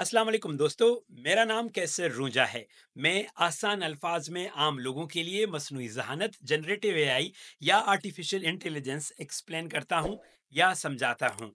अस्सलाम वालेकुम दोस्तों मेरा नाम कैसर रूंजा है मैं आसान अल्फाज में आम लोगों के लिए मसनू जहानत जनरेटिव एआई या आर्टिफिशियल इंटेलिजेंस एक्सप्लेन करता हूँ या समझाता हूँ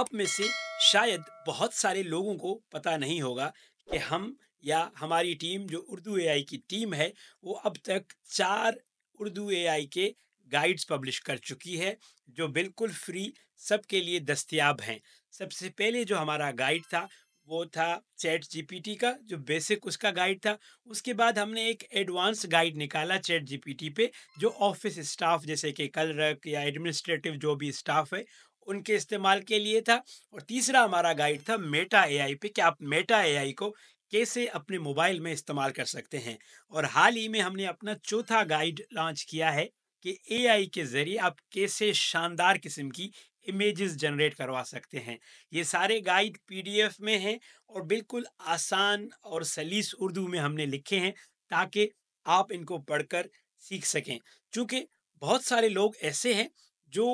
आप में से शायद बहुत सारे लोगों को पता नहीं होगा कि हम या हमारी टीम जो उर्दू एआई की टीम है वो अब तक चार उर्दू एआई के गाइड्स पब्लिश कर चुकी है जो बिल्कुल फ्री सबके लिए दस्तियाब हैं सबसे पहले जो हमारा गाइड था वो था चैट जीपीटी का जो बेसिक उसका गाइड था उसके बाद हमने एक एडवांस गाइड निकाला चैट जीपीटी पे जो ऑफिस स्टाफ जैसे कि कलरक या एडमिनिस्ट्रेटिव जो भी स्टाफ है उनके इस्तेमाल के लिए था और तीसरा हमारा गाइड था मेटा एआई पे कि आप मेटा एआई को कैसे अपने मोबाइल में इस्तेमाल कर सकते हैं और हाल ही में हमने अपना चौथा गाइड लॉन्च किया है कि एआई के ज़रिए आप कैसे शानदार किस्म की इमेजेस जनरेट करवा सकते हैं ये सारे गाइड पीडीएफ में हैं और बिल्कुल आसान और सलीस उर्दू में हमने लिखे हैं ताकि आप इनको पढ़कर सीख सकें क्योंकि बहुत सारे लोग ऐसे हैं जो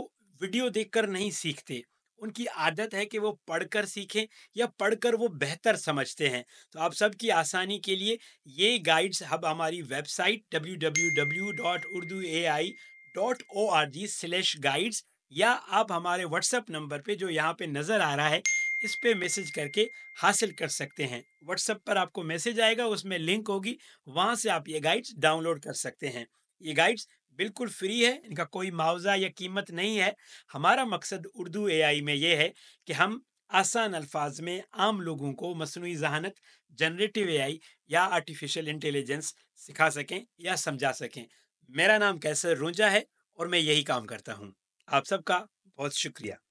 वीडियो देखकर नहीं सीखते उनकी आदत है कि वो पढ़कर सीखें या पढ़कर वो बेहतर समझते हैं तो आप सबकी आसानी के लिए ये गाइड्स हब हमारी website W W W dot Urdu A I dot O R G slash guides या आप हमारे व्हाट्सएप नंबर पे जो यहाँ पे नज़र आ रहा है इस पे मैसेज करके हासिल कर सकते हैं व्हाट्सएप पर आपको मैसेज आएगा उसमें लिंक होगी वहाँ से आप ये गाइड्स डाउनलोड कर सकते हैं ये गाइड्स बिल्कुल फ्री है इनका कोई मुआवजा या कीमत नहीं है हमारा मकसद उर्दू आई में ये है कि हम आसान अल्फाज में आम लोगों को मसनू जहानत जनरेटिव आई या आर्टिफिशियल इंटेलिजेंस सिखा सकें या समझा सकें मेरा नाम कैसर रोंजा है और मैं यही काम करता हूँ आप सबका बहुत शुक्रिया